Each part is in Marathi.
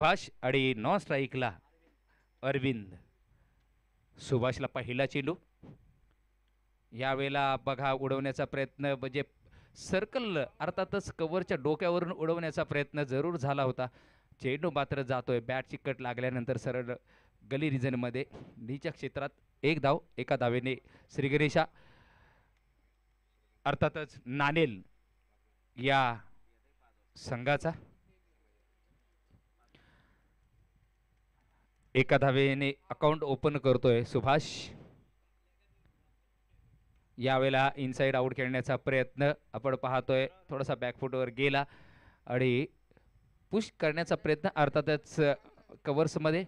सुभाष आणि नॉन स्ट्राईकला अरविंद सुभाषला पहिला चेंडू यावेळेला बघा उडवण्याचा प्रयत्न म्हणजे सर्कल अर्थातच कवरच्या डोक्यावरून उडवण्याचा प्रयत्न जरूर झाला होता चेंडू मात्र जातोय बॅट चिकट लागल्यानंतर सरळ गली रिजनमध्ये नीच्या क्षेत्रात एक धाव एका धावेने श्रीगणेशा अर्थातच नानेल या संघाचा एका धावेने अकाउंट ओपन करतोय सुभाष यावेळेला इनसाइड आउट खेळण्याचा प्रयत्न आपण पाहतोय थोडासा बॅकफुटवर गेला आणि पुश करण्याचा प्रयत्न अर्थातच कवर्समध्ये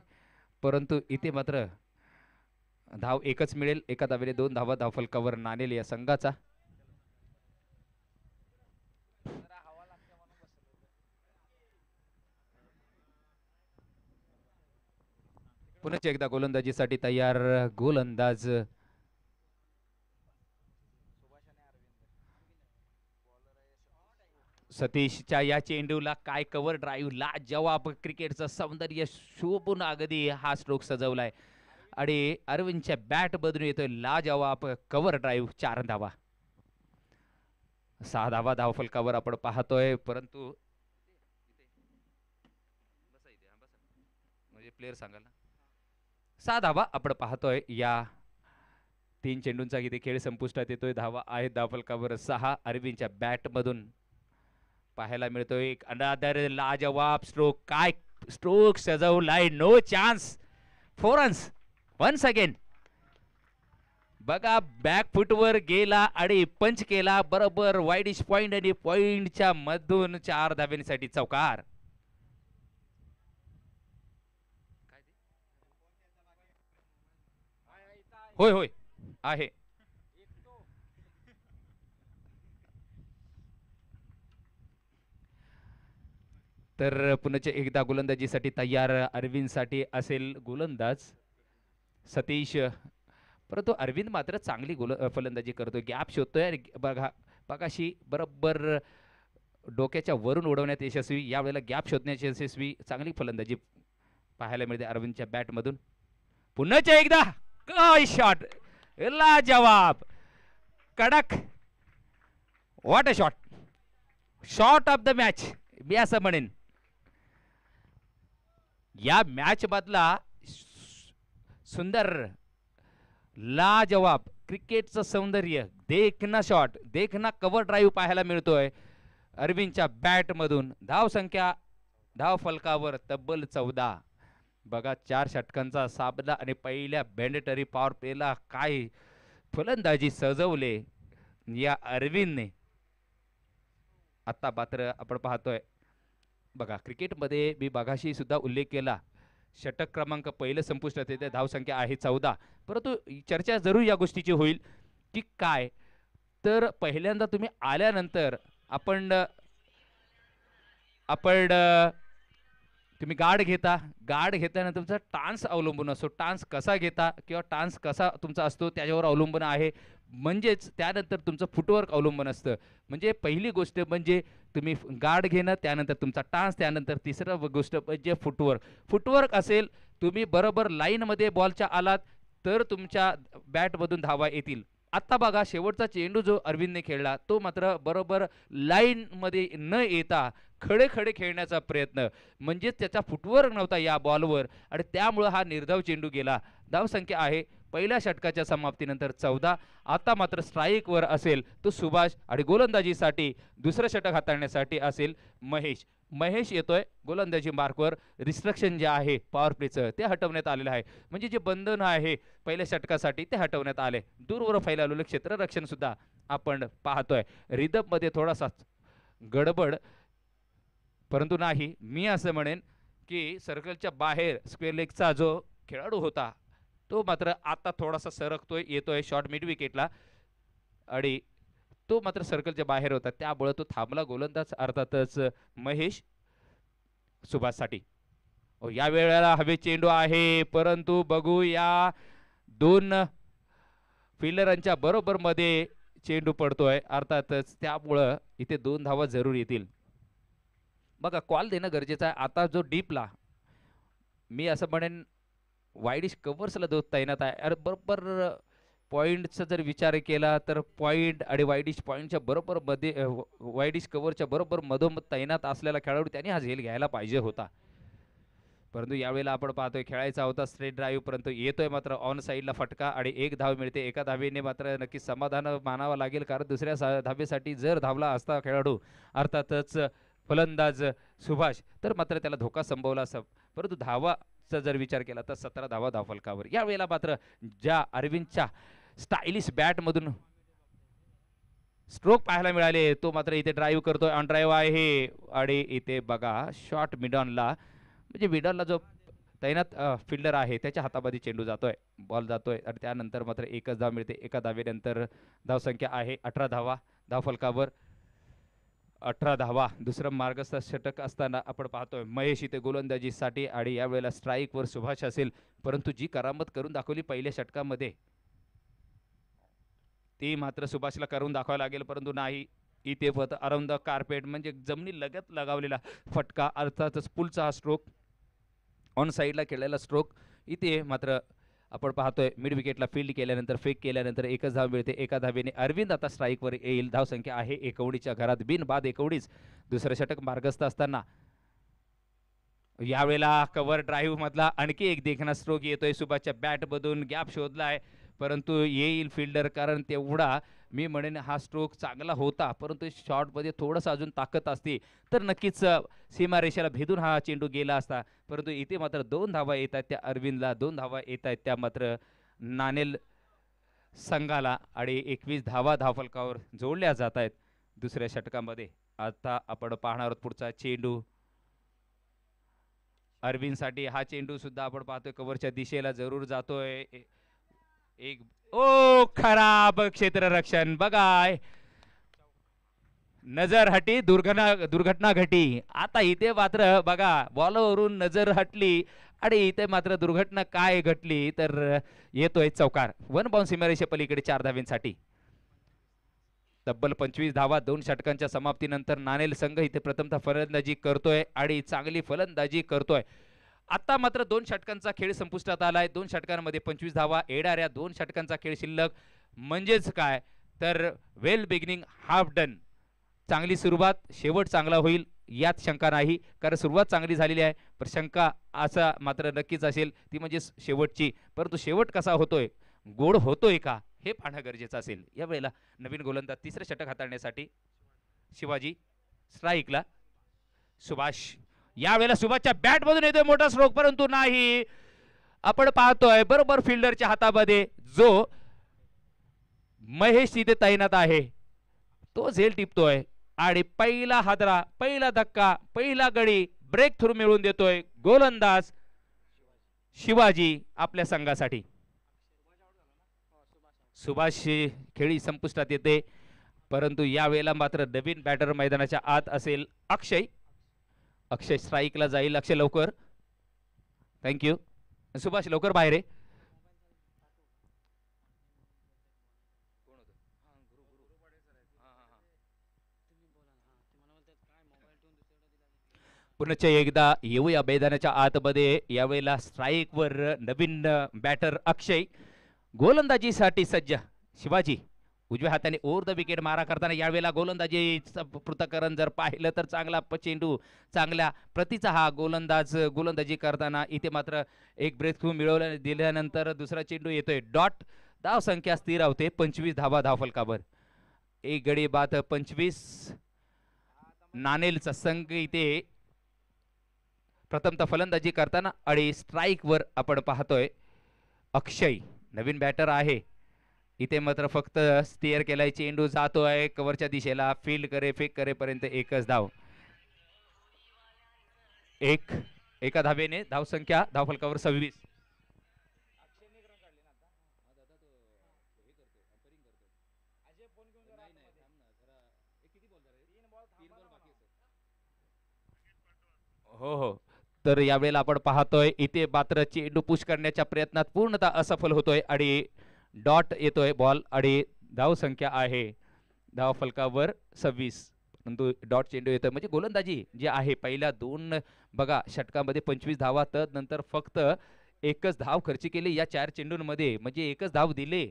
परंतु इथे मात्र धाव एकच मिळेल एका धावेने दोन धावा धावफल कवर नाणेल या संघाचा पुन्हा एकदा गोलंदाजीसाठी तयार गोलंदाज सतीशच्या या चेंडूला काय कव्हर ला जवाब क्रिकेटचं सौंदर्य शोभून अगदी हा स्ट्रोक सजवलाय आणि अरविंदच्या बॅट बदलून येतोय ला जवाब कवर ड्राईव्ह चार धावा सहा धावा धावफलकावर आपण पाहतोय परंतु म्हणजे प्लेअर सांगाल ना सहा धावा आपण पाहतोय या तीन चेंडूंचा किती खेळ संपुष्टात येतोय धावा आहे दाफलकावर सहा अरविंदच्या बॅटमधून पाहायला मिळतोय एक अनादर लाजवाब स्ट्रोक काय स्ट्रोक सजवलाय no chance four runs once again बघा बॅक फुटवर गेला आणि पंच केला बरोबर वाईडिश पॉइंट आणि पॉइंटच्या मधून चार धाव्यांसाठी चौकार होय होय आहे तर पुन्हा एकदा गोलंदाजीसाठी तयार अरविंदसाठी असेल गोलंदाज सतीश परंतु अरविंद मात्र चांगली गोल फलंदाजी करतो गॅप शोधतोय बघा बघाशी बरोबर डोक्याच्या वरून उडवण्यात यशस्वी यावेळेला गॅप शोधण्यात यशस्वी चांगली फलंदाजी पाहायला मिळते अरविंदच्या बॅटमधून पुन्हा एकदा काय शॉट ला जवाब कडक what a shot shot of the match मी असं या मॅच बदला सुंदर लाजवाब क्रिकेटचं सौंदर्य देखना शॉट देखना कव्हर ड्राईव्ह पाहायला मिळतोय अरविंदच्या बॅटमधून संख्या धाव फलकावर तब्बल चौदा बघा चार षटकांचा साबला आणि पहिल्या बँडेटरी पॉवर प्लेला काय फलंदाजी सजवले या अरविंदने आत्ता मात्र आपण पाहतोय बघा क्रिकेटमध्ये मी बघाशी सुद्धा उल्लेख केला षटक क्रमांक पहिलं संपुष्टात येते धावसंख्या आहे चौदा परंतु चर्चा जरूर या गोष्टीची होईल की काय तर पहिल्यांदा तुम्ही आल्यानंतर आपण आपण तुम्ही गाड घेता गाड घेताना तुमचा टान्स अवलंबून असतो टान्स कसा घेता किंवा टान्स कसा तुमचा असतो त्याच्यावर अवलंबून आहे म्हणजेच त्यानंतर तुमचं फुटवर्क अवलंबून असतं म्हणजे पहिली गोष्ट म्हणजे तुम्ही गाड घेणं त्यानंतर तुमचा टान्स त्यानंतर तिसरं गोष्ट म्हणजे फुटवर्क फुटवर्क असेल तुम्ही बरोबर लाईनमध्ये बॉलच्या आलात तर तुमच्या बॅटमधून धावा येतील आत्ता बघा शेवटचा चेंडू जो अरविंदने खेळला तो मात्र बरोबर लाईनमध्ये न येता खडे खडे खेळण्याचा प्रयत्न म्हणजेच त्याचा फुटवर नव्हता या बॉलवर आणि त्यामुळं हा निर्धाव चेंडू गेला धावसंख्या आहे पहिल्या षटकाच्या समाप्तीनंतर चौदा आता मात्र स्ट्राईकवर असेल तो सुभाष आणि गोलंदाजीसाठी दुसरं षटक हाताळण्यासाठी असेल महेश महेश येतोय गोलंदाजी मार्कवर रिस्ट्रक्शन जे आहे पॉवर प्लेचं ते हटवण्यात आलेलं आहे म्हणजे जे बंधन आहे पहिल्या षटकासाठी ते हटवण्यात आले दूरवर फैलालेलं क्षेत्ररक्षण सुद्धा आपण पाहतोय रिदबमध्ये थोडासा गडबड परंतु नाही मी असं म्हणेन की सर्कलच्या बाहेर स्क्वेअर लेगचा जो खेळाडू होता तो मात्र आत्ता थोडासा सरकतोय येतोय शॉर्ट मिड विकेटला आणि तो मात्र सर्कलच्या बाहेर होता त्यामुळं तो थांबला गोलंदाज अर्थातच महेश सुभाषसाठी या वेळेला हवे चेंडू आहे परंतु बघू या दोन फिल्डरांच्या बरोबरमध्ये चेंडू पडतोय अर्थातच त्यामुळं इथे दोन धावा जरूर येतील बघा कॉल देणं गरजेचं आहे आता जो डीपला मी असं म्हणेन वाईडिश कव्हर्सला जो तैनात आहे अरे बरोबर पॉईंटचा जर विचार केला तर पॉईंट आणि वाईडिश पॉईंटच्या बरोबर मध्ये वाईडिश कव्हरच्या बरोबर मधोमध तैनात असलेला खेळाडू त्यांनी हा झेल घ्यायला पाहिजे होता परंतु यावेळेला आपण पाहतोय खेळायचा होता स्ट्रेट ड्राईव्ह परंतु येतोय मात्र ऑन साईडला फटका आणि एक धाव मिळते एका धावेने मात्र नक्की समाधान मानावं लागेल कारण दुसऱ्या धाबेसाठी धावेसाठी जर धावला असता खेळाडू अर्थातच फलंदाज सुभाष तर मात्र त्याला धोका संभवला असा परंतु धावाचा जर विचार केला तर सतरा धावा धावफलकावर यावेळेला मात्र ज्या अरविंदच्या स्टायलिश बॅटमधून स्ट्रोक पाहायला मिळाले तो मात्र इथे ड्राईव्ह करतो ऑन ड्राईव्ह आहे आणि इथे बघा शॉर्ट मिडॉनला म्हणजे मिडॉनला जो तैनात फिल्डर आहे त्याच्या हातामध्ये चेंडू जातोय बॉल जातोय आणि त्यानंतर मात्र एकच धाव मिळते एका धावेनंतर धावसंख्या आहे अठरा धावा धावफलकावर अठरा धावा दुसरं मार्गस्थ षटक असताना आपण पाहतोय महेश इथे गोलंदाजीसाठी आणि यावेळेला स्ट्राईकवर सुभाष असेल परंतु जी करामत करून दाखवली पहिल्या षटकामध्ये ती मात्र सुभाषला करून दाखवायला लागेल परंतु नाही इथे पत अरौंद कार्पेट म्हणजे जमिनी लगत लगावलेला फटका अर्थातच पुलचा हा स्ट्रोक ऑन साईडला खेळलेला स्ट्रोक इथे मात्र आपण पाहतोय मिड विकेटला फील्ड केल्यानंतर फेक केल्यानंतर एकच धाव मिळते एका धावीने अरविंद आता स्ट्राईकवर येईल धाव संख्या आहे एकवडीच्या घरात बिन बाद एकवडीच दुसरं षटक मार्गस्थ असताना यावेळेला कव्हर ड्राईव्ह मधला आणखी एक देखणा स्ट्रोक येतोय सुभाषच्या बॅटमधून गॅप शोधला आहे परंतु येईल फिल्डर कारण तेवढा मी म्हणेन हा स्ट्रोक चांगला होता परंतु शॉटमध्ये थोडंसं अजून ताकद असते तर नक्कीच सीमा सीमारेषेला भेदून हा चेंडू गेला असता परंतु इथे मात्र दोन धावा येत आहेत त्या अरविंदला दोन धावा येत आहेत त्या मात्र नानेल संघाला आणि एकवीस धावा धावफलकावर जोडल्या जात आहेत दुसऱ्या षटकामध्ये आता आपण पाहणार आहोत पुढचा चेंडू अरविंदसाठी हा चेंडू सुद्धा आपण पाहतोय कवरच्या दिशेला जरूर जातोय एक ओ खराब क्षेत्ररक्षण बघाय नजर हटी दुर्घटना दुर्घटना घटी आता इथे मात्र बघा बॉलवरून नजर हटली आणि इथे मात्र दुर्घटना काय घटली तर येतोय चौकार वन बाउन सीमारेषे पलीकडे चार धावींसाठी तब्बल पंचवीस धावा दोन षटकांच्या समाप्तीनंतर नाणेल संघ इथे प्रथमतः फलंदाजी करतोय आणि चांगली फलंदाजी करतोय आता मात्र दोन षटकांचा खेळ संपुष्टात आलाय दोन षटकांमध्ये पंचवीस धावा येणाऱ्या दोन षटकांचा खेळ शिल्लक म्हणजेच काय तर वेल बिगिनिंग हाफ डन चांगली सुरुवात शेवट चांगला होईल यात शंका नाही कारण सुरुवात चांगली झालेली आहे पण शंका असा मात्र नक्कीच असेल ती म्हणजे शेवटची परंतु शेवट कसा होतोय गोड होतोय का हे पाहणं गरजेचं असेल यावेळेला नवीन गोलंदाज तिसरं षटक हाताळण्यासाठी शिवाजी स्ट्राईकला सुभाष यावेळेला सुभाषच्या बॅटमधून येतोय मोठा स्ट्रोक परंतु नाही आपण पाहतोय बरोबर फिल्डरच्या हातामध्ये जो महेश तिथे तैनात आहे तो झेल टिपतोय आणि पहिला हादरा पहिला धक्का पहिला गडी ब्रेक थ्रू मिळवून देतोय गोलंदाज शिवाजी आपल्या संघासाठी सुभाष खेळी संपुष्टात येते परंतु यावेळेला मात्र नवीन बॅटर मैदानाच्या आत असेल अक्षय अक्षय स्ट्राईकला जाईल अक्षय लवकर थँक्यू सुभाष लवकर बाहेर आहे पुनश्च एकदा येऊया या मैदानाच्या आतमध्ये यावेळेला स्ट्राईकवर नवीन बॅटर अक्षय गोलंदाजीसाठी सज्ज शिवाजी उजव्या हाताने ओर द विकेट मारा करताना यावेळेला गोलंदाजी पृथकरण जर पाहिलं तर चांगला चेंडू चांगल्या प्रतीचा हा गोलंदाज गोलंदाजी करताना इथे मात्र एक ब्रेक थ्रू मिळवल्या दिल्यानंतर दुसरा चेंडू येतोय डॉट धाव संख्या स्थिर होते पंचवीस धावा धावफलकावर एक गडी बात पंचवीस नानेलचा संघ इथे प्रथमतः फलंदाजी करताना अडी स्ट्राईकवर आपण पाहतोय अक्षय नवीन बॅटर आहे इथे मात्र फक्त स्टिअर केलाय चेंडू जातो आहे कवरच्या दिशेला फील्ड करे फेक करेपर्यंत एकच धाव एक एका धावेने धाव धावफलकावर सव्वीस हो हो तर यावेळेला आपण पाहतोय इथे मात्र चेंडू पुश करण्याच्या प्रयत्नात पूर्णतः असफल होतोय आणि डॉट येतोय बॉल आणि धाव संख्या आहे धाव फलकावर सव्वीस परंतु डॉट चेंडू येतोय म्हणजे गोलंदाजी जी आहे पहिल्या दोन बघा षटकामध्ये पंचवीस धावा तर नंतर फक्त एकच धाव खर्च केली या चार चेंडूंमध्ये म्हणजे एकच धाव दिले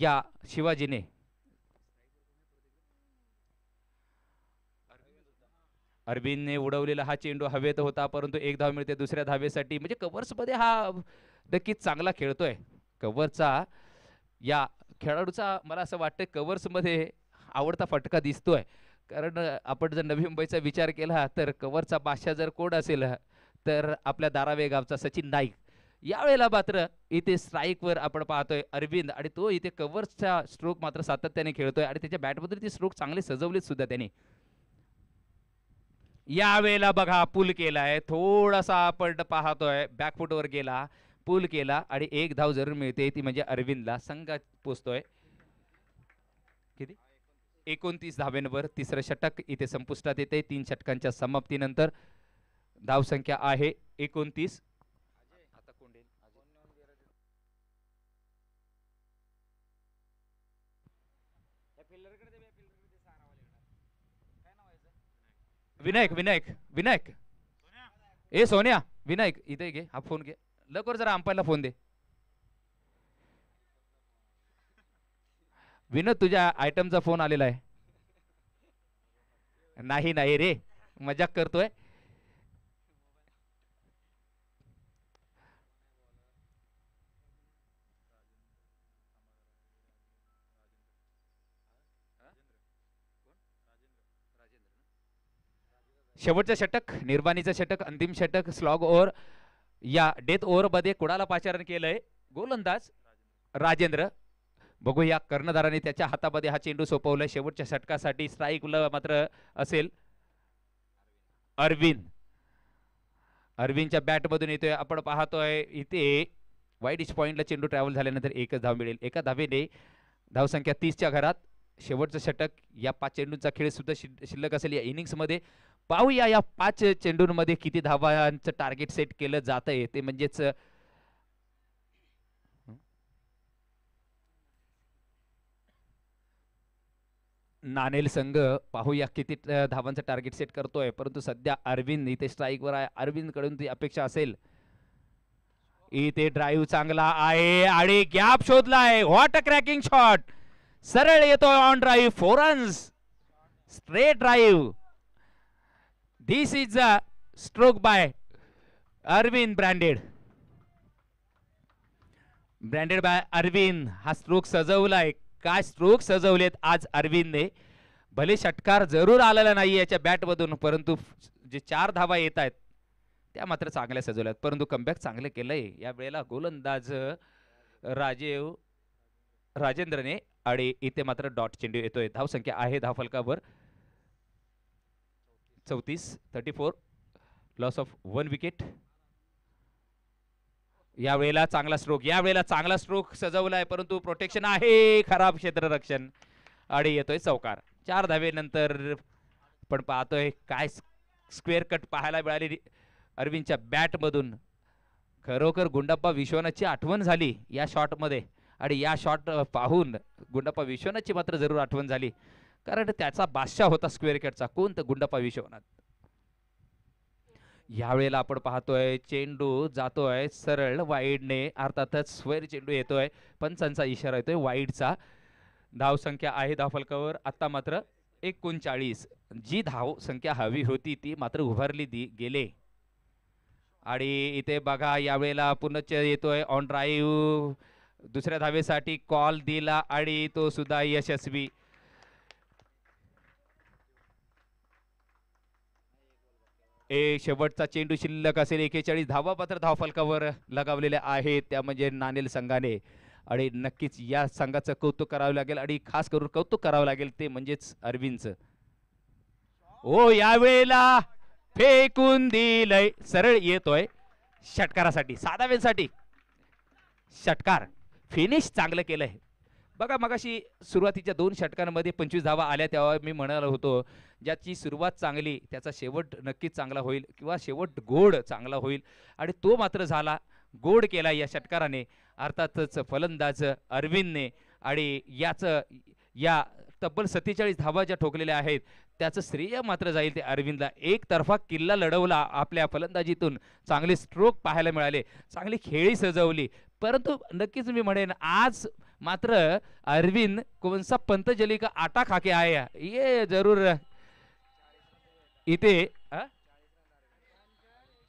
या शिवाजीने अरविंदने उडवलेला हा चेंडू हवेत होता परंतु एक धाव मिळते दुसऱ्या धावेसाठी म्हणजे कवर्समध्ये हा नक्कीच चांगला खेळतोय कव्हरचा या खेळाडूचा मला असं वाटतं मध्ये आवडता फटका दिसतोय कारण आपण जर नवी मुंबईचा विचार केला तर कव्हरचा बादशाह जर कोण असेल तर आपल्या दारावे गावचा सचिन नाईक यावेळेला मात्र इथे स्ट्राईकवर आपण पाहतोय अरविंद आणि तो इथे कव्हर्सचा स्ट्रोक मात्र सातत्याने खेळतोय आणि त्याच्या मध्ये ती स्ट्रोक चांगले सजवली सुद्धा त्याने यावेळेला बघा पूल केलाय थोडासा आपण पाहतोय बॅकफुटवर गेला पूल केला आणि एक धाव जरूर मिळते ती म्हणजे अरविंदला संघात पोचतोय किती एकोणतीस धावेंवर तिसरं षटक इथे संपुष्टात येते तीन षटकांच्या समाप्तीनंतर संख्या आहे एकोणतीस विनायक विनायक विनायक ए सोन्या विनायक इथे घे हा फोन घे लवकर जरा अंपायरला फोन दे विनोद तुझ्या आयटमचा फोन आलेला आहे नाही नाही रे मजाक करतोय शेवटचं षटक निर्माणीचं षटक अंतिम षटक स्लॉग ओव्हर या डेथ मध्ये कोणाला पाचारण केलंय गोलंदाज राजेंद्र बघू या कर्णधाराने त्याच्या हातामध्ये हा चेंडू सोपवलाय शेवटच्या षटकासाठी स्ट्राईकला मात्र असेल अरविंद अरविंदच्या बॅटमधून येतोय आपण पाहतोय इथे वाईट पॉईंटला चेंडू ट्रॅव्हल झाल्यानंतर एकच धाव मिळेल एका धावेने धावसंख्या तीसच्या घरात शेवटचं षटक या पाच चेंडूंचा खेळ सुद्धा शिल्लक असेल या इनिंग्समध्ये पाहूया या पाच चेंडूंमध्ये किती धावांचं टार्गेट सेट केलं जात आहे ते म्हणजेच नानेल संघ पाहूया किती धावांचं टार्गेट सेट करतोय परंतु सध्या अरविंद इथे स्ट्राईकवर आहे अरविंद कडून ती अपेक्षा असेल इथे ड्राईव्ह चांगला आहे आणि गॅप आहे व्हॉट अ क्रॅकिंग शॉट सरळ येतोय on drive four runs straight drive This is a stroke by Arvind branded. Branded by Arvind हा स्ट्रोक सजवलाय काय स्ट्रोक सजवलेत आज अरविंदने भले षटकार जरूर आलेला नाही याच्या बॅटमधून परंतु जे चार धावा येत आहेत त्या मात्र चांगल्या सजवल्यात परंतु कमबॅक चांगलं केलंय या वेळेला गोलंदाज राजेव राजेंद्रने आणि इथे मात्र डॉट चेंडू येतोय धावसंख्या आहे धाव फलकावर चौतीस thirty four loss of one wicket वेळेला चांगला स्ट्रोक वेळेला चांगला स्ट्रोक सजवलाय परंतु प्रोटेक्शन आहे खराब क्षेत्ररक्षण आणि येतोय चौकार चार नंतर पण पाहतोय काय स्क्वेअर कट पाहायला मिळाली अरविंदच्या बॅटमधून खरोखर गुंडप्पा विश्वनाथची आठवण झाली या मध्ये आणि या शॉट पाहून गुंडप्पा विश्वनाथची मात्र जरूर आठवण झाली कारण त्याचा बादशाह होता स्क्वेअर केटचा कोण तर गुंडपा विश्वनाथ यावेळेला आपण पाहतोय चेंडू जातोय सरळ वाईडने अर्थातच स्वैर चेंडू येतोय पंचांचा इशारा येतोय वाईडचा धावसंख्या आहे धावफलकावर आता मात्र एकोणचाळीस जी धाव संख्या हवी होती ती मात्र उभारली दि गेले आणि इथे बघा यावेळेला पुनच येतोय ऑन ड्राईव्ह दुसऱ्या धावेसाठी कॉल दिला आणि तो सुद्धा यशस्वी ए शेवटचा चेंडू शिल्लक असेल एकेचाळीस धावा पात्र धावफलकावर लगावलेल्या आहेत त्या म्हणजे नानेल संघाने आणि नक्कीच या संघाचं कौतुक करावं लागेल आणि खास करून कौतुक करावं लागेल ते म्हणजेच अरविंदचं ओ यावेळेला फेकून दिलंय सरळ येतोय षटकारासाठी साधावेसाठी षटकार फिनिश चांगलं केलंय बघा मगाशी सुरुवातीच्या दोन षटकांमध्ये पंचवीस धावा आल्या तेव्हा मी म्हणालो होतो ज्याची सुरुवात चांगली त्याचा शेवट नक्कीच चांगला होईल किंवा शेवट गोड चांगला होईल आणि तो मात्र झाला गोड केला या षटकाराने अर्थातच फलंदाज अरविंदने आणि याचं या तब्बल सत्तेचाळीस धावा ज्या ठोकलेल्या आहेत त्याचं श्रेय मात्र जाईल ते अरविंदला एकतर्फा किल्ला लढवला आपल्या फलंदाजीतून चांगले स्ट्रोक पाहायला मिळाले चांगली खेळी सजवली परंतु नक्कीच मी म्हणेन आज मात्र अरविंद कोणसा सा का आटा खाके आया ये जरूर इथे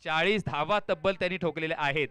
चाळीस धावा तब्बल त्यांनी ठोकलेले आहेत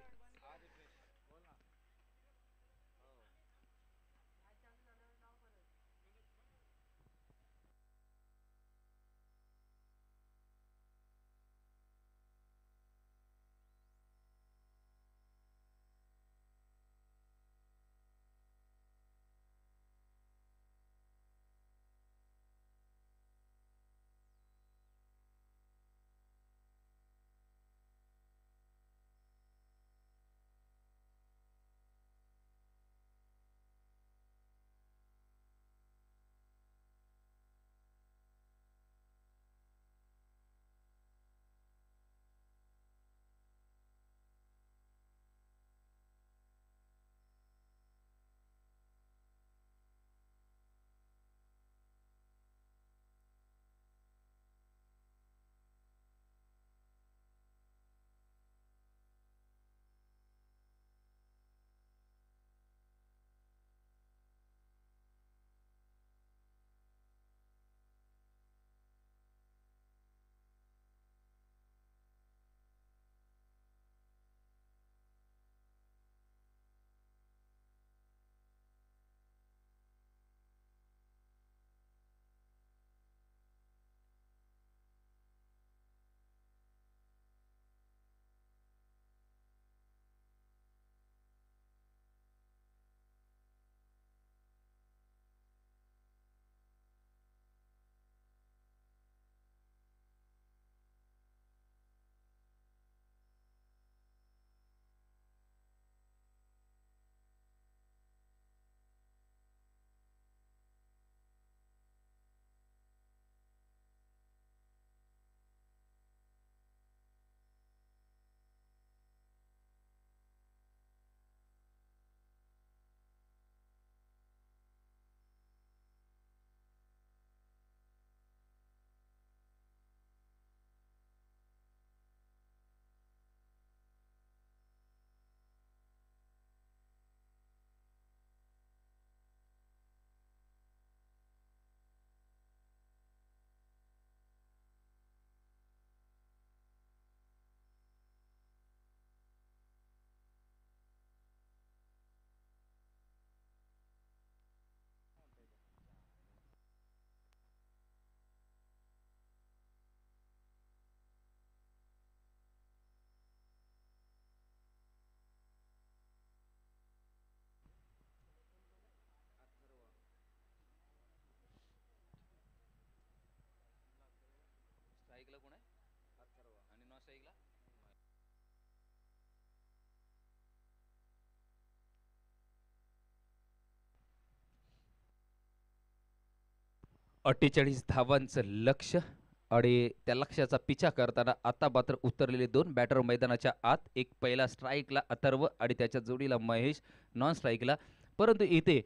अठ्ठेचाळीस धावांचं लक्ष आणि त्या लक्ष्याचा पिछा करताना आता मात्र उतरलेले दोन बॅटर मैदानाच्या आत एक पहिला स्ट्राईकला अथर्व आणि त्याच्या जोडीला महेश नॉन स्ट्राईकला परंतु इथे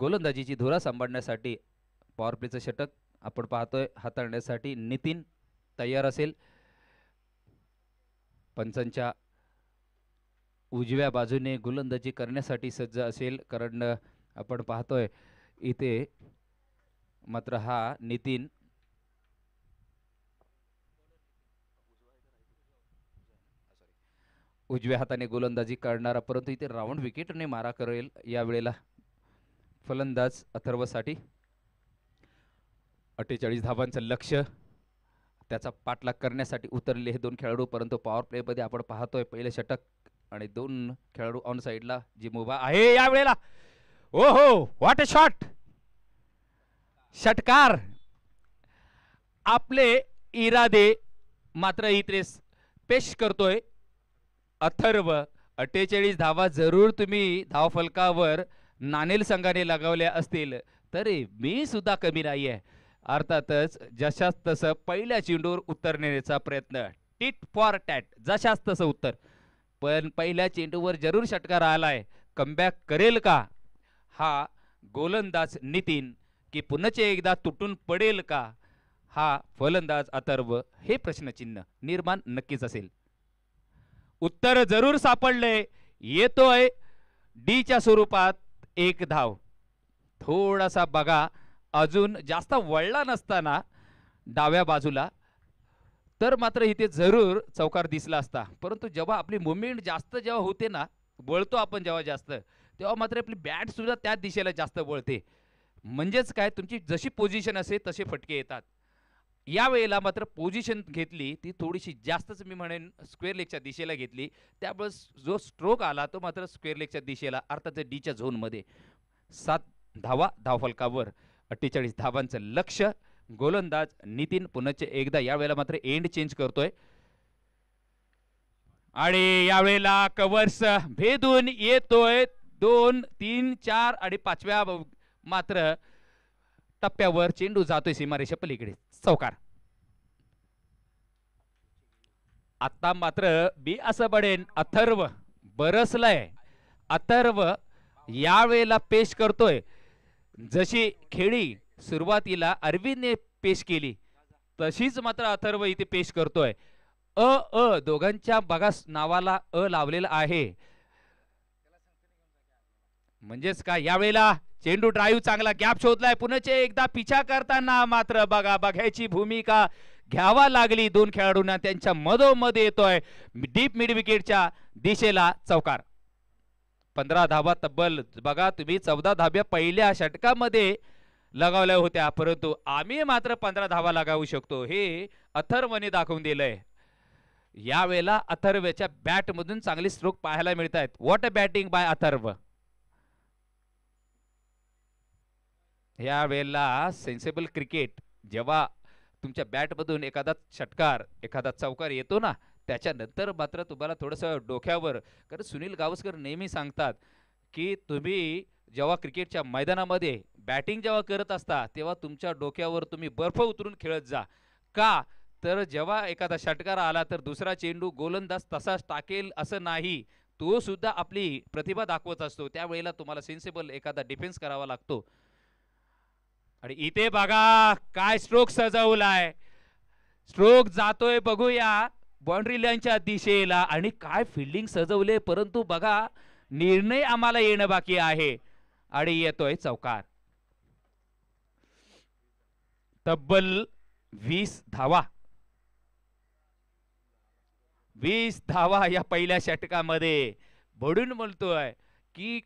गोलंदाजीची धुरा सांभाळण्यासाठी पॉवरप्लेचं षटक आपण पाहतोय हाताळण्यासाठी नितीन तयार असेल पंचांच्या उजव्या बाजूने गोलंदाजी करण्यासाठी सज्ज असेल कारण आपण पाहतोय इथे मात्र हा नितीन उजव्या हाताने गोलंदाजी करणारा परंतु इथे राऊंड विकेटने मारा करेल या वेळेला फलंदाज अथर्वसाठी अठ्ठेचाळीस धावांचं लक्ष त्याचा पाठलाग करण्यासाठी उतरले हे दोन खेळाडू परंतु पॉवर प्लेमध्ये आपण पाहतोय पहिले षटक आणि दोन खेळाडू ऑन साइडला जी मुभा आहे यावेळेला ओ हो व्हॉट अ शॉट षटकार आपले इरादे मात्र इत्रेस पेश करतोय अथर्व अठ्ठेचाळीस धावा जरूर तुम्ही धावफलकावर नानेल संघाने लगावल्या असतील तरी मी सुद्धा कमी नाही आहे अर्थातच जशाच तसं पहिल्या चेंडूवर उत्तर नेण्याचा प्रयत्न टिट फॉर टॅट जशाच तसं उत्तर पण पहिल्या चेंडूवर जरूर षटकार आलाय कमबॅक करेल का हा गोलंदाज नितीन की पुनच एकदा तुटून पडेल का हा फलंदाज अथर्व हे प्रश्नचिन्ह निर्माण नक्कीच असेल उत्तर जरूर सापडले येतोय च्या स्वरूपात एक धाव थोडासा बघा अजून जास्त वळला नसताना डाव्या बाजूला तर मात्र इथे जरूर चौकार दिसला असता परंतु जेव्हा आपली मुवमेंट जास्त जेव्हा होते ना वळतो आपण जेव्हा जास्त तेव्हा मात्र आपली बॅट सुद्धा त्याच दिशेला जास्त वळते म्हणजेच काय तुमची जशी पोझिशन असेल तसे फटके येतात यावेळेला मात्र पोझिशन घेतली ती थोडीशी जास्तच मी म्हणेन स्क्वेअर लेगच्या दिशेला घेतली त्यामुळे जो स्ट्रोक आला तो मात्र स्क्वेअर लेगच्या दिशेला अर्थात डीच्या झोनमध्ये सात धावा धावफलकावर अठ्ठेचाळीस धावांचं लक्ष गोलंदाज नितीन पुनचे एकदा यावेळेला मात्र एंड चेंज करतोय आणि यावेळेला कवर्स भेदून येतोय दोन तीन चार आणि पाचव्या मात्र टप्प्यावर चेंडू जातोय सीमारेषा पलीकडे चौकार आता मात्र बी असं बडेन अथर्व बरसलाय अथर्व यावेळेला पेश करतोय जशी खेळी सुरुवातीला अरविंदने पेश केली तशीच मात्र अथर्व इथे पेश करतोय अ अ दोघांच्या बघा नावाला अ लावलेला आहे म्हणजेच का यावेळेला चेंडू ड्राईव्ह चांगला गॅप शोधलाय पुनचे एकदा पिछा करताना मात्र बघा बघायची भूमिका घ्यावा लागली दोन खेळाडूंना त्यांच्या मधोमध येतोय डीप मिड विकेटच्या दिशेला चौकार पंधरा धावा तब्बल बघा तुम्ही चौदा धाब्या पहिल्या षटकामध्ये लगावल्या होत्या परंतु आम्ही मात्र पंधरा धावा लगावू शकतो हे अथर्वने दाखवून दिलंय यावेळेला अथर्वच्या बॅटमधून चांगले स्ट्रोक पाहायला मिळत आहेत what a batting by Atharva ह्या वेळेला सेन्सेबल क्रिकेट जेव्हा तुमच्या बॅटमधून एखादा षटकार एखादा चौकार येतो ना त्याच्यानंतर मात्र तुम्हाला थोडंसं डोक्यावर कारण सुनील गावस्कर नेहमी सांगतात की तुम्ही जेव्हा क्रिकेटच्या मैदानामध्ये बॅटिंग जेव्हा करत असता तेव्हा तुमच्या डोक्यावर तुम्ही बर्फ उतरून खेळत जा का तर जेव्हा एखादा षटकार आला तर दुसरा चेंडू गोलंदाज तसाच टाकेल असं नाही तो सुद्धा आपली प्रतिभा दाखवत असतो त्यावेळेला तुम्हाला सेन्सेबल एखादा डिफेन्स करावा लागतो आणि इथे बघा काय स्ट्रोक सजवलाय स्ट्रोक जातोय बघूया बाउंड्री लाईनच्या दिशेला आणि काय फिल्डिंग सजवले परंतु बघा निर्णय आम्हाला येणं बाकी आहे आणि येतोय चौकार तब्बल वीस धावा वीस धावा या पहिल्या षटकामध्ये बडून बोलतोय की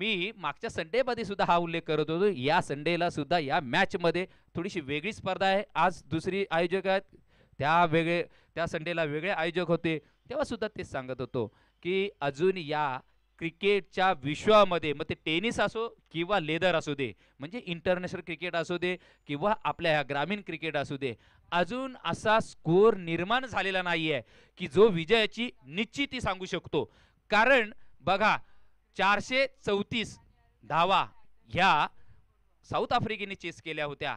मी मागच्या संडेमध्ये सुद्धा हा उल्लेख करत होतो या संडेला सुद्धा या मॅचमध्ये थोडीशी वेगळी स्पर्धा आहे आज दुसरी आयोजक आहेत त्या वेगळे त्या संडेला वेगळे आयोजक होते तेव्हा सुद्धा तेच सांगत होतो की अजून या क्रिकेटच्या विश्वामध्ये मग ते टेनिस असो किंवा लेदर असू दे म्हणजे इंटरनॅशनल क्रिकेट असू दे किंवा आपल्या ह्या ग्रामीण क्रिकेट असू दे अजून असा स्कोर निर्माण झालेला नाही आहे की जो विजयाची निश्चिती सांगू शकतो कारण बघा चारशे चौतीस धावा ह्या साऊथ आफ्रिकेने चेस केल्या होत्या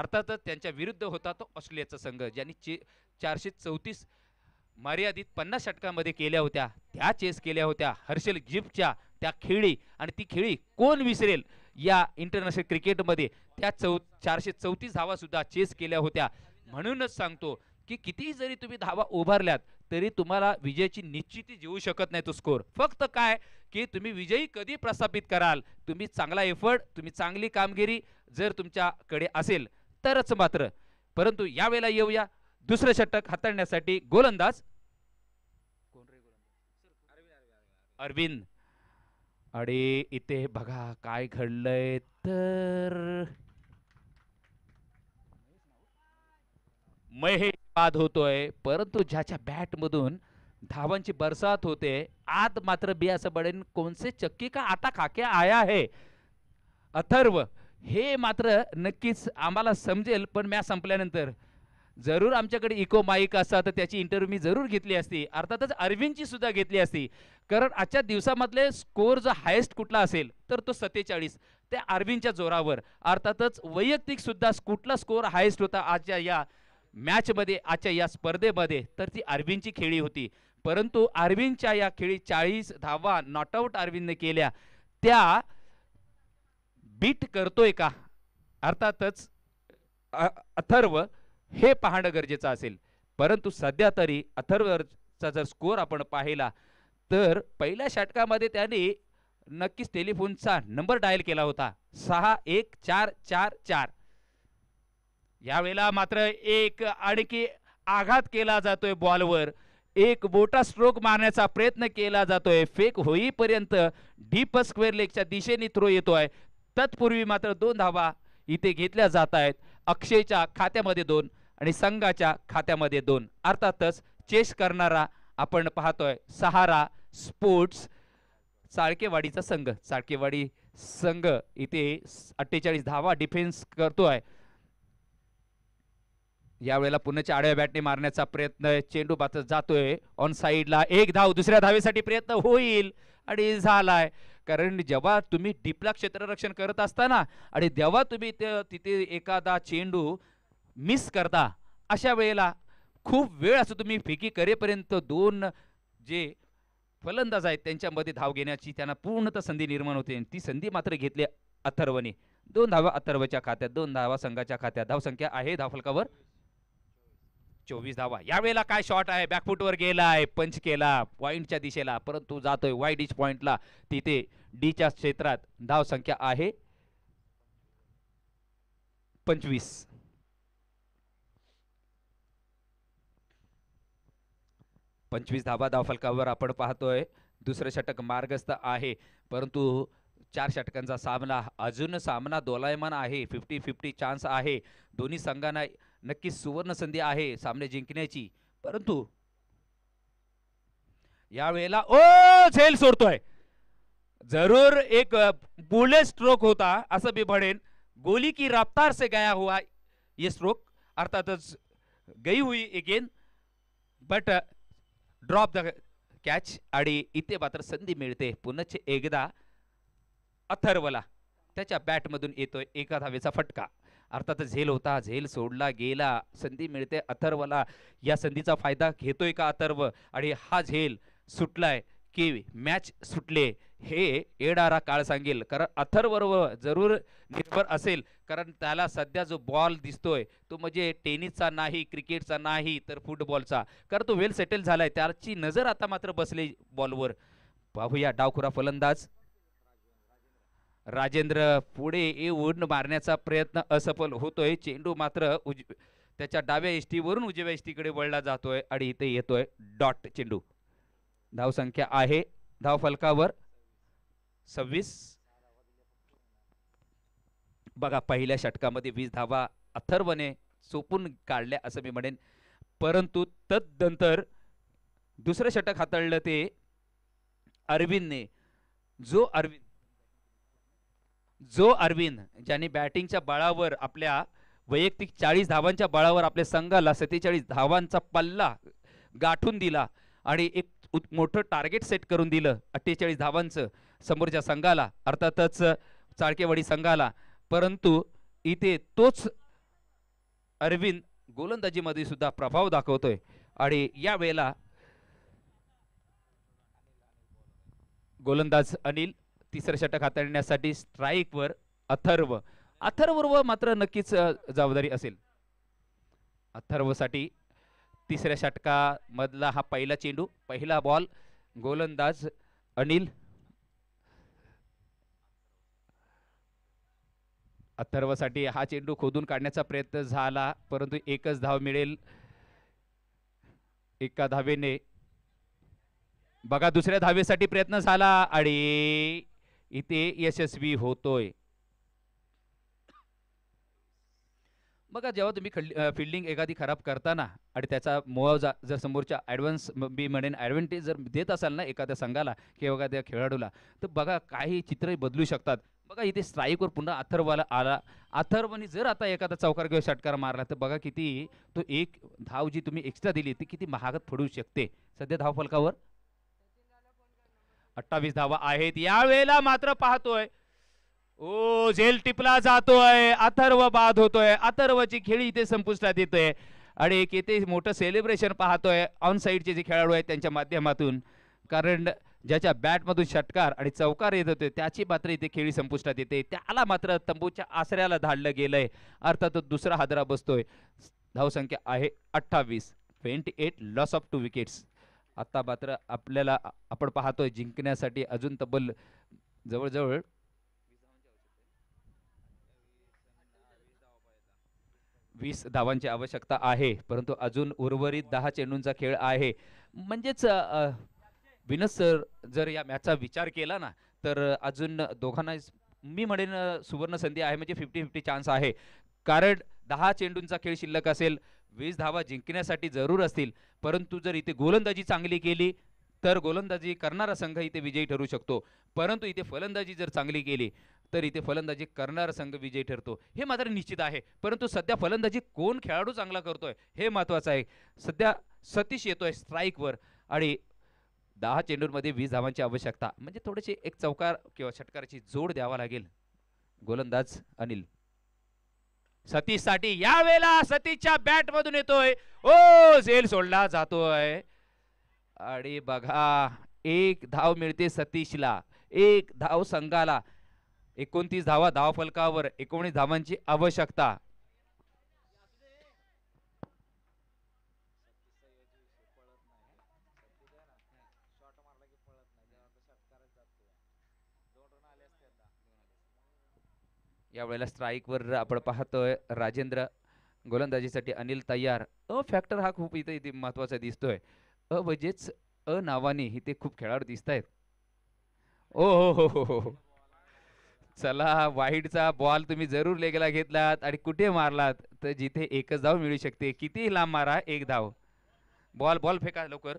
अर्थातच त्यांच्या विरुद्ध होता तो ऑस्ट्रेलियाचा संघ ज्यांनी चे चारशे चौतीस मर्यादित पन्नास षटकामध्ये केल्या होत्या त्या चेस केल्या होत्या हर्षल गिफ्टच्या त्या खेळी आणि ती खेळी कोण विसरेल या इंटरनॅशनल क्रिकेटमध्ये त्या चौ चारशे चौतीस धावासुद्धा चेस केल्या होत्या म्हणूनच सांगतो की कितीही जरी तुम्ही धावा उभारल्यात तरी तुम्हाला विजयाची निश्चिती जेवू शकत नाही तो स्कोर फक्त काय की तुम्ही विजयी कधी प्रस्थापित कराल तुम्ही चांगला एफर्ट तुम्ही चांगली कामगिरी जर तुमच्याकडे असेल तरच मात्र परंतु यावेळेला येऊया दुसरं षटक हाताळण्यासाठी गोलंदाज अरविंद अरे इथे बघा काय घडलंय तर महेश बाद होतोय परंतु ज्याच्या बॅटमधून धावांची बरसात होते आत मात्र असं बडेन कोणसे चक्की का आता खाके आया आहे अथर्व हे मात्र नक्कीच आम्हाला समजेल पण म्या संपल्यानंतर जरूर आमच्याकडे इको माईक असता तर त्याची इंटरव्ह्यू मी जरूर घेतली असती अर्थातच अरविंदची सुद्धा घेतली असती कारण आजच्या दिवसामधले स्कोअर जो हायेस्ट कुठला असेल तर तो सत्तेचाळीस त्या अरविंदच्या जोरावर अर्थातच वैयक्तिक सुद्धा कुठला स्कोअर हायेस्ट होता आजच्या या मॅचमध्ये आजच्या या स्पर्धेमध्ये तर ती आर्विनची खेळी होती परंतु आर्विनच्या या खेळी चाळीस धावा आऊट आर्विनने केल्या त्या बीट करतोय का अर्थातच अथर्व हे पाहणं गरजेचं असेल परंतु सध्या तरी अथर्वचा जर स्कोअर आपण पाहिला तर पहिल्या षटकामध्ये त्याने नक्कीच टेलिफोनचा नंबर डायल केला होता सहा एक चार चार चार यावेळेला मात्र एक आणखी आघात केला जातोय बॉलवर एक बोटा स्ट्रोक मारण्याचा प्रयत्न केला जातोय फेक होईपर्यंत डीप स्क्वेअर लेगच्या दिशेने थ्रो येतोय तत्पूर्वी मात्र दोन धावा इथे घेतल्या जात आहेत अक्षयच्या खात्यामध्ये दोन आणि संघाच्या खात्यामध्ये दोन अर्थातच चेस करणारा आपण पाहतोय सहारा स्पोर्ट्स चाळकेवाडीचा संघ चाळकेवाडी संघ इथे अठ्ठेचाळीस धावा डिफेन्स करतोय यावेळेला पुण्याच्या आडव्या बॅटने मारण्याचा प्रयत्न चेंडू जातोय ऑन साईडला एक धाव दुसऱ्या धावेसाठी प्रयत्न होईल आणि झालाय कारण जेव्हा तुम्ही डिपला क्षेत्ररक्षण करत असताना आणि जेव्हा तुम्ही तिथे एखादा चेंडू मिस करता अशा वेळेला खूप वेळ असं तुम्ही फिकी करेपर्यंत दोन जे फलंदाज आहेत त्यांच्यामध्ये धाव घेण्याची त्यांना पूर्णतः संधी निर्माण होते ती संधी मात्र घेतली अथर्वने दोन धावा अथर्वच्या खात्यात दोन धावा संघाच्या खात्यात धावसंख्या आहे धावफलकावर चोवीस धावा यावेळेला काय शॉट आहे बॅकफुटवर गेला आहे पंच केला पॉईंटच्या दिशेला परंतु जातोय वाईड इच पॉईंटला तिथे डीच्या क्षेत्रात धाव संख्या आहे पंचवीस पंचवीस धावा धावफलकावर आपण पाहतोय दुसरं षटक मार्गस्थ आहे परंतु चार षटकांचा सामना अजून सामना दोलायमान आहे फिफ्टी फिफ्टी चान्स आहे दोन्ही संघांना नक्की सुवर्ण संधी आहे सामने जिंकण्याची परंतु यावेळेला ओ झेल सोडतोय जरूर एक बुलेट स्ट्रोक होता असं मी म्हणेन गोली की रफ्तार से गया हुआ ये स्ट्रोक अर्थातच गई हुई again but drop the catch आणि इथे मात्र संधी मिळते पुनच एकदा अथर्वला त्याच्या बॅटमधून येतोय एका धावेचा फटका अर्थात झेल होता झेल सोडला गेला संधी मिळते अथर्वला या संधीचा फायदा घेतोय का अथर्व आणि हा झेल सुटलाय की मॅच सुटले हे येणारा काळ सांगेल कारण अथर्व जरूर निर्भर असेल कारण त्याला सध्या जो बॉल दिसतोय तो म्हणजे टेनिसचा नाही क्रिकेटचा नाही तर फुटबॉलचा कारण तो वेल सेटल झालाय त्याची नजर आता मात्र बसली बॉलवर पाहूया डावखुरा फलंदाज राजेंद्र पुढे येऊन मारण्याचा प्रयत्न असफल होतोय चेंडू मात्र उज त्याच्या डाव्या एष्टीवरून उजव्या एष्टीकडे वळला जातोय आणि इथे येतोय डॉट चेंडू धावसंख्या आहे धाव फलकावर सव्वीस बघा पहिल्या षटकामध्ये वीस धावा अथर्वने सोपून काढल्या असं मी म्हणेन परंतु तदनंतर दुसरं षटक हाताळलं ते अरविंदने जो अरविंद जो अरविंद ज्यांनी बॅटिंगच्या बळावर आपल्या वैयक्तिक चाळीस धावांच्या बळावर आपल्या संघाला सत्तेचाळीस धावांचा पल्ला गाठून दिला आणि एक मोठं टार्गेट सेट करून दिलं अठ्ठेचाळीस धावांचं समोरच्या संघाला अर्थातच चाळकेवाडी संघाला परंतु इथे तोच अरविंद गोलंदाजीमध्ये सुद्धा प्रभाव दाखवतोय आणि यावेळेला गोलंदाज अनिल तिसरं षटक हाताळण्यासाठी स्ट्राईकवर अथर्व अथर्ववर मात्र नक्कीच जबाबदारी असेल अथर्वसाठी तिसऱ्या षटकामधला हा पहिला चेंडू पहिला बॉल गोलंदाज अनिल अथर्वसाठी हा चेंडू खोदून काढण्याचा प्रयत्न झाला परंतु एकच धाव मिळेल एका धावेने बघा दुसऱ्या धावेसाठी प्रयत्न झाला आणि इथे यशस्वी होतोय बघा जेव्हा तुम्ही फिल्डिंग एखादी खराब करताना आणि त्याचा मुआवजा जर समोरच्या ॲडव्हान्स बी म्हणेन ॲडव्हान्टेज जर देत असाल ना एखाद्या संघाला किंवा एखाद्या खेळाडूला तर बघा काही चित्र बदलू शकतात बघा इथे स्ट्राईकवर पुन्हा अथर्वाला आला अथर्वने जर आता एखादा चौकार किंवा षटकार मारला तर बघा किती तो एक धाव जी तुम्ही एक्स्ट्रा दिली ती किती महागत पडू शकते सध्या धावफलकावर अठ्ठावीस धावा आहेत यावेळेला मात्र पाहतोय ओ झेल टिपला जातोय अथर्व बाद होतोय अथर्वची खेळी इथे संपुष्टात येतोय आणि एक इथे मोठं सेलिब्रेशन पाहतोय ऑन साईडचे जे खेळाडू आहेत त्यांच्या माध्यमातून कारण ज्याच्या बॅटमधून षटकार आणि चौकार येत होते त्याची मात्र इथे खेळी संपुष्टात येते त्याला मात्र तंबूच्या आसऱ्याला धाडलं गेलंय अर्थात दुसरा हादरा बसतोय धावसंख्या आहे अठ्ठावीस twenty eight loss of two wickets आता मात्र आपल्याला आपण पाहतोय जिंकण्यासाठी अजून तब्बल जवळजवळ वीस धावांची आवश्यकता आहे परंतु अजून उर्वरित दहा चेंडूंचा खेळ आहे म्हणजेच विनस सर जर या मॅचचा विचार केला ना तर अजून दोघांना मी म्हणेन सुवर्ण संधी आहे म्हणजे फिफ्टी फिफ्टी चान्स आहे कारण दहा चेंडूंचा खेळ शिल्लक असेल वीस धावा जिंकण्यासाठी जरूर असतील परंतु जर इथे गोलंदाजी चांगली केली तर गोलंदाजी करणारा संघ इथे विजयी ठरू शकतो परंतु इथे फलंदाजी जर चांगली केली तर इथे फलंदाजी करणारा संघ विजयी ठरतो हे मात्र निश्चित आहे परंतु सध्या फलंदाजी कोण खेळाडू चांगला करतोय हे महत्त्वाचं आहे सध्या सतीश येतोय स्ट्राईकवर आणि दहा चेंडूंमध्ये वीस धावांची आवश्यकता म्हणजे थोडेसे एक चौकार किंवा षटकाराची जोड द्यावा लागेल गोलंदाज अनिल सतीसाठी यावेळेला सतीच्या बॅट मधून येतोय ओ झेल सोडला जातोय आणि बघा एक धाव मिळते सतीशला एक धाव संघाला एकोणतीस धावा धाव फलकावर एकोणीस धावांची आवश्यकता यावेळेला स्ट्राईकवर आपण पाहतोय राजेंद्र गोलंदाजीसाठी अनिल तयार अ फॅक्टर हा खूप इथे इथे महत्वाचा दिसतोय अ म्हणजेच अ नावाने इथे खूप खेळाडू दिसत आहेत ओ हो हो हो, हो, हो. चला वाईटचा बॉल तुम्ही जरूर लेगला घेतलात आणि कुठे मारलात तर जिथे एकच धाव मिळू शकते कितीही लांब मारा एक धाव बॉल बॉल फेका लवकर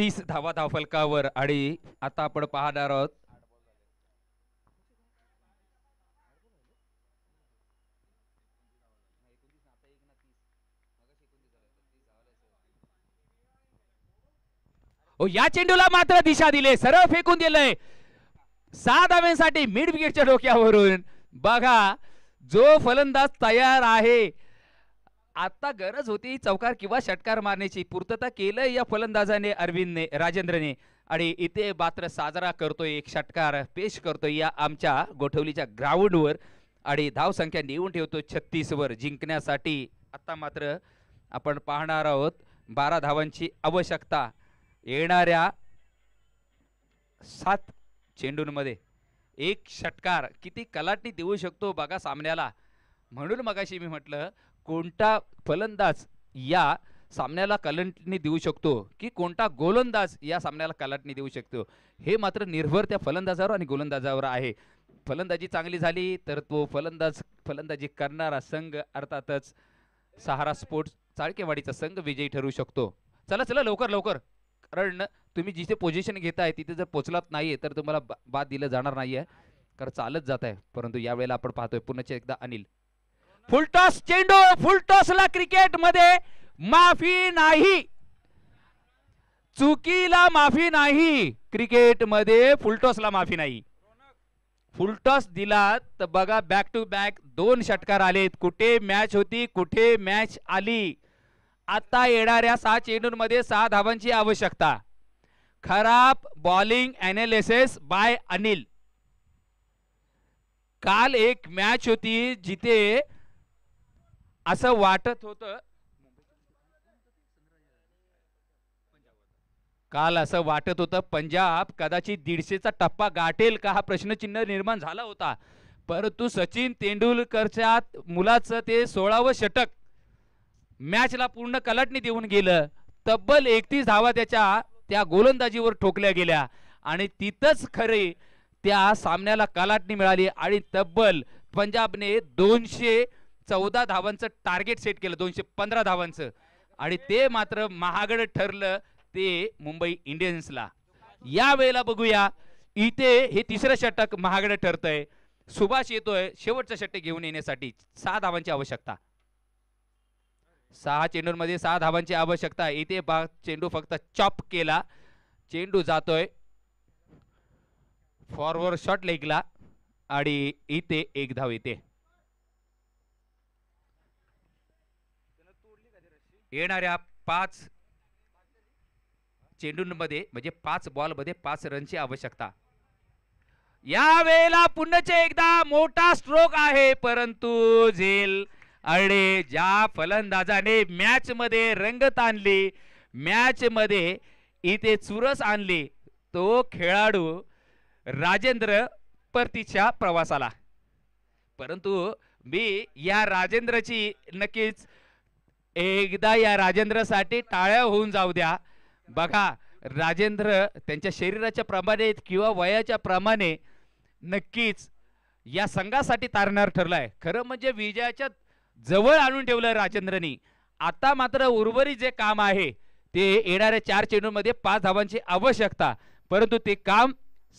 तीस धावा फलकावर आणि आता आपण पाहणार आहोत या चेंडूला मात्र दिशा दिले सरळ फेकून दिलंय सहा धाव्यांसाठी मिड विकेटच्या डोक्यावरून बघा जो फलंदाज तयार आहे आता गरज होती चौकार किंवा षटकार मारण्याची पूर्तता केलं या फलंदाजाने अरविंदने राजेंद्रने आणि इथे मात्र साजरा करतोय एक षटकार पेश करतोय या आमच्या गोठवलीच्या ग्राउंडवर आणि धावसंख्या नेऊन ठेवतो छत्तीसवर जिंकण्यासाठी आता मात्र आपण पाहणार आहोत बारा धावांची आवश्यकता येणाऱ्या सात चेंडूंमध्ये एक षटकार किती कलाटणी देऊ शकतो बघा सामन्याला म्हणून मगाशी मी म्हटलं कोणता फलंदाज या सामन्याला कलंटणी देऊ शकतो की कोणता गोलंदाज या सामन्याला कलाटणी देऊ शकतो हे मात्र निर्भर त्या फलंदाजावर आणि गोलंदाजावर आहे फलंदाजी चांगली झाली तर तो फलंदाज फलंदाजी करणारा संघ अर्थातच सहारा स्पोर्ट्स चाळकेवाडीचा संघ विजयी ठरू शकतो चला चला लवकर लवकर कारण तुम्ही जिथे पोझिशन घेताय तिथे जर पोचलात नाहीये तर तुम्हाला बाद दिलं जाणार नाहीये कारण चालत जात आहे परंतु यावेळेला आपण पाहतोय पुन्हा एकदा अनिल फुलटॉस चेंडू फुलटॉसला मध्ये माफी नाही चुकीला माफी नाही क्रिकेट क्रिकेटमध्ये फुलटॉसला माफी नाही फुलटॉस दिला तर बघा बॅक टू बॅक दोन षटकार आलेत कुठे मॅच होती कुठे मॅच आली आता येणाऱ्या सहा चेंडूंमध्ये सहा धावांची आवश्यकता खराब बॉलिंग अनालिसिस बाय अनिल काल एक मॅच होती जिथे असं वाटत होतं काल असं वाटत होतं पंजाब कदाचित दीडशेचा टप्पा गाठेल का हा प्रश्नचिन्ह निर्माण झाला होता परंतु सचिन तेंडुलकरच्या मुलाचं ते सोळावं षटक मॅचला पूर्ण कलाटणी देऊन गेलं तब्बल एकतीस धावा त्याच्या त्या गोलंदाजीवर ठोकल्या गेल्या आणि तिथंच खरे त्या सामन्याला कलाटणी मिळाली आणि तब्बल पंजाबने दोनशे चौदा धावांचं टार्गेट सेट केलं दोनशे पंधरा धावांचं आणि ते मात्र महागड ठरलं ते मुंबई इंडियन्सला या वेळेला बघूया इथे हे तिसरं षटक महागड ठरतंय सुभाष येतोय शेवटचं षटक घेऊन येण्यासाठी सहा धावांची आवश्यकता सहा चेंडूंमध्ये सहा धावांची आवश्यकता इथे चेंडू फक्त चॉप केला चेंडू जातोय फॉरवर्ड शॉट लेगला आणि इथे एक धाव येते येणाऱ्या पाच चेंडूंमध्ये म्हणजे पाच बॉलमध्ये पाच रनची आवश्यकता या वेळेला पुन्हा एकदा मोठा स्ट्रोक आहे परंतु झेल अडे ज्या फलंदाजाने मॅच मध्ये रंगत आणली मॅच मध्ये इथे चुरस आणली तो खेळाडू राजेंद्र परतीच्या प्रवासाला परंतु मी या राजेंद्रची नक्कीच एकदा या राजेंद्रसाठी टाळ्या होऊन जाऊ द्या बघा राजेंद्र त्यांच्या शरीराच्या प्रमाणे किंवा वयाच्या प्रमाणे नक्कीच या संघासाठी तारणार ठरलाय खरं म्हणजे विजयाच्या जवळ आणून ठेवलं राजेंद्रनी आता मात्र उर्वरित जे काम आहे ते येणाऱ्या चार चेंडूमध्ये पाच धावांची आवश्यकता परंतु ते काम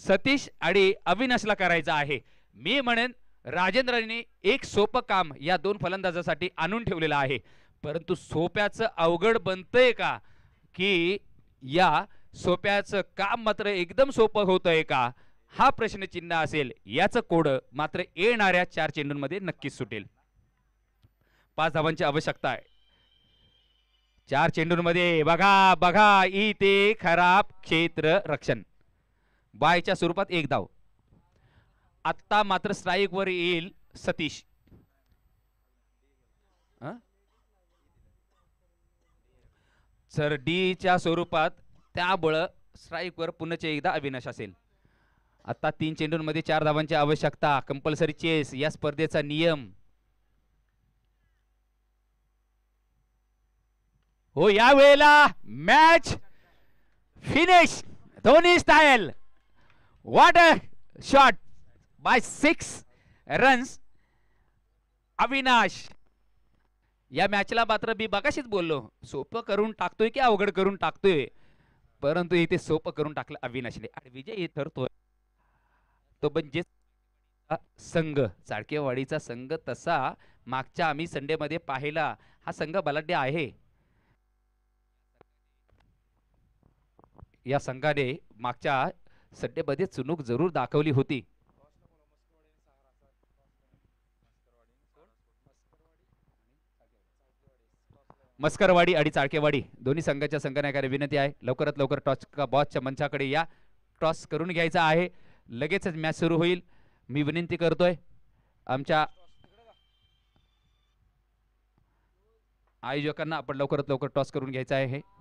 सतीश आणि अविनाशला करायचं आहे मी म्हणेन राजेंद्रनी एक सोपं काम या दोन फलंदाजासाठी आणून ठेवलेलं आहे परंतु सोप्याचं अवघड बनतंय का की या सोप्याचं काम मात्र एकदम सोपं होतंय का हा प्रश्नचिन्ह असेल याचं कोड मात्र येणाऱ्या चार चेंडूंमध्ये नक्कीच सुटेल पाच धावांची आवश्यकता आहे चार चेंडूंमध्ये बघा बघा इ ते खराब क्षेत्र रक्षण बायच्या स्वरूपात एक धाव आत्ता मात्र वर येईल सतीश सर डी च्या स्वरूपात त्यामुळं वर पुन्हा एकदा अविनाश असेल आता तीन चेंडूंमध्ये चार धावांची आवश्यकता कंपल्सरी चेस या स्पर्धेचा नियम हो या match finish Dhoni style what a shot by six runs Avinash या मॅचला मात्र मी बघाशीच बोललो सोपं करून टाकतोय की अवघड करून टाकतोय परंतु इथे सोपं करून टाकलं अविनाशने आणि विजय हे ठरतोय तो म्हणजे संघ चाळकेवाडीचा संघ तसा मागच्या आम्ही संडे मध्ये पाहिला हा संघ बलाढ्य आहे या संघाने मागच्या संडे मध्ये चुनूक जरूर दाखवली होती मस्करवाडी आणि चाळकेवाडी दोन्ही संघाच्या संगणकाने विनंती आहे लवकरात लवकर टॉस का बॉसच्या मंचाकडे या टॉस करून घ्यायचा आहे लगेचच मॅच सुरू होईल मी विनंती करतोय आमच्या आयोजकांना आपण लवकरात लवकर टॉस करून घ्यायचा आहे हे